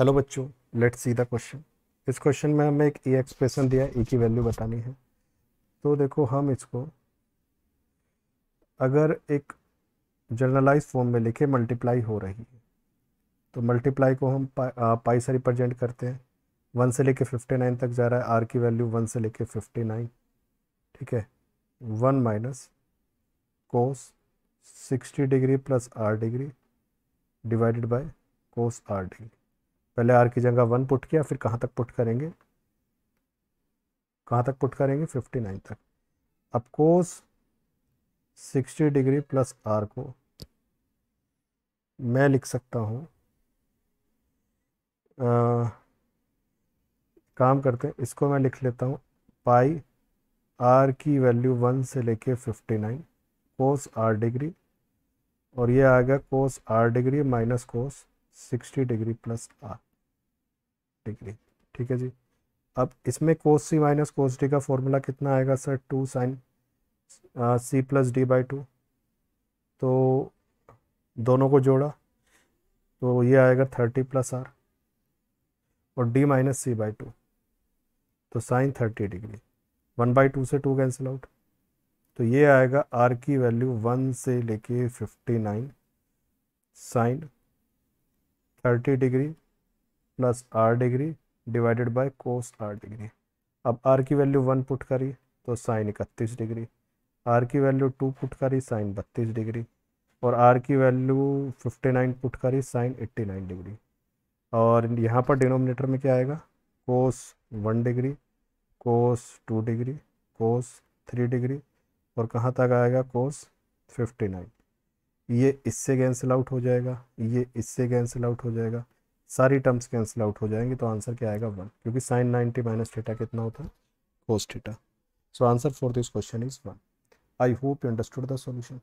hello बच्चों let's see the question इस question में हमें एक ई एक्सप्रेशन दिया है e ई की वैल्यू बतानी है तो देखो हम इसको अगर एक जर्नलाइज फॉर्म में लिखे मल्टीप्लाई हो रही है तो मल्टीप्लाई को हम पा, आ, पाई से रिप्रेजेंट करते हैं वन से लेके फिफ्टी नाइन तक जा रहा है आर की वैल्यू वन से लेके फिफ्टी नाइन ठीक है one minus cos sixty degree plus R degree divided by cos R degree पहले आर की जगह वन पुट किया फिर कहाँ तक पुट करेंगे कहाँ तक पुट करेंगे फिफ्टी नाइन तक अब cos sixty degree plus R को मैं लिख सकता हूँ काम करते हैं इसको मैं लिख लेता हूँ पाई आर की वैल्यू वन से लेके fifty nine cos R degree और ये आ गया cos R degree minus cos sixty degree plus R degree ठीक है जी अब इसमें cos C minus cos D का फॉर्मूला कितना आएगा sir two sine C plus D by two तो दोनों को जोड़ा तो ये आएगा थर्टी प्लस आर और D minus C by two तो sign thirty degree one by two से टू कैंसिल आउट तो ये आएगा आर की वैल्यू वन से लेके fifty nine sine thirty degree plus R degree divided by cos R degree अब आर की वैल्यू वन पुट करी तो साइन इकतीस डिग्री आर की वैल्यू टू पुट करी साइन बत्तीस डिग्री और आर की वैल्यू फिफ्टी नाइन पुट करी साइन एट्टी नाइन डिग्री और यहाँ पर डिनोमिनेटर में क्या आएगा कोस one degree cos two degree cos three degree और कहाँ तक आएगा कोस फिफ्टी नाइन ये इससे कैंसिल आउट हो जाएगा ये इससे कैंसिल आउट हो जाएगा सारी टर्म्स कैंसिल आउट हो जाएंगे तो आंसर क्या आएगा वन क्योंकि साइन नाइन्टी माइनस थीटा कितना होता है cos theta so answer for this question is one I hope you understood the solution